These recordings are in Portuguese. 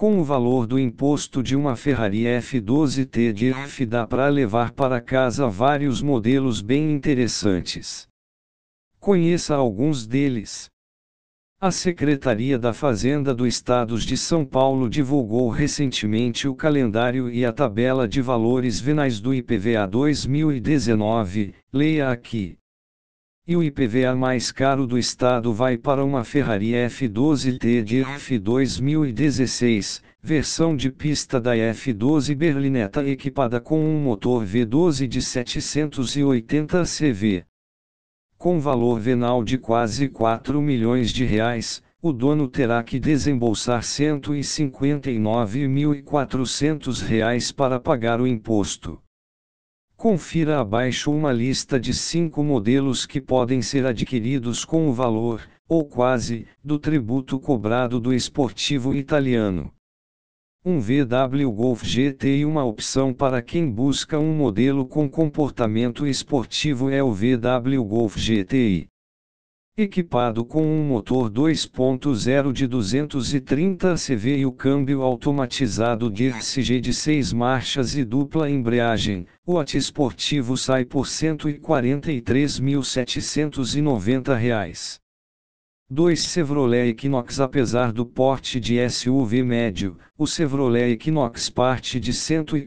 Com o valor do imposto de uma Ferrari F12T de dá para levar para casa vários modelos bem interessantes. Conheça alguns deles. A Secretaria da Fazenda do Estado de São Paulo divulgou recentemente o calendário e a tabela de valores venais do IPVA 2019. Leia aqui. E o IPVA mais caro do estado vai para uma Ferrari F12T de F2016, versão de pista da F12 Berlinetta equipada com um motor V12 de 780 CV. Com valor venal de quase 4 milhões de reais, o dono terá que desembolsar R$ 159.400 para pagar o imposto. Confira abaixo uma lista de cinco modelos que podem ser adquiridos com o valor, ou quase, do tributo cobrado do esportivo italiano. Um VW Golf GTI uma opção para quem busca um modelo com comportamento esportivo é o VW Golf GTI. Equipado com um motor 2.0 de 230 CV e o câmbio automatizado Dirce de 6 marchas e dupla embreagem, o AT esportivo sai por R$ 143.790. 2 Chevrolet Equinox Apesar do porte de SUV médio, o Chevrolet Equinox parte de R$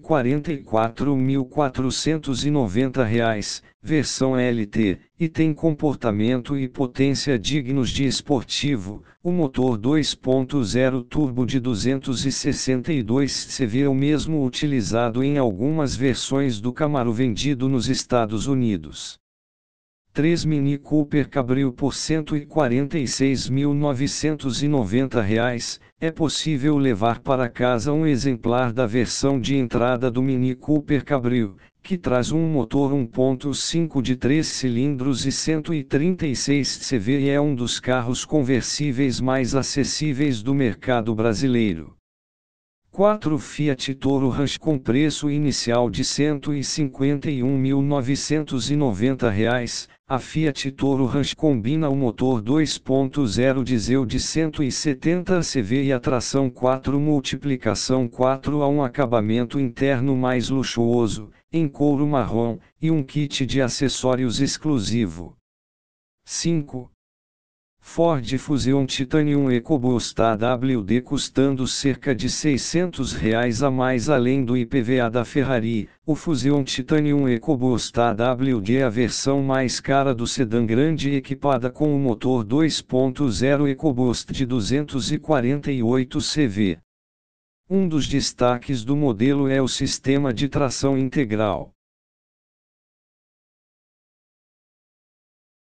144.490, versão LT, e tem comportamento e potência dignos de esportivo. O motor 2.0 turbo de 262 CV é o mesmo utilizado em algumas versões do Camaro vendido nos Estados Unidos. 3 Mini Cooper Cabrio por R$ 146.990, é possível levar para casa um exemplar da versão de entrada do Mini Cooper Cabrio, que traz um motor 1.5 de 3 cilindros e 136 CV e é um dos carros conversíveis mais acessíveis do mercado brasileiro. 4 Fiat Toro Rush com preço inicial de R$ 151.990. A Fiat Toro Rush combina o motor 2.0 diesel de 170 CV e a tração 4 multiplicação 4 a um acabamento interno mais luxuoso, em couro marrom, e um kit de acessórios exclusivo. 5. Ford Fusion Titanium EcoBoost AWD custando cerca de R$ 600 reais a mais além do IPVA da Ferrari. O Fusion Titanium EcoBoost AWD é a versão mais cara do sedã grande equipada com o motor 2.0 EcoBoost de 248 CV. Um dos destaques do modelo é o sistema de tração integral.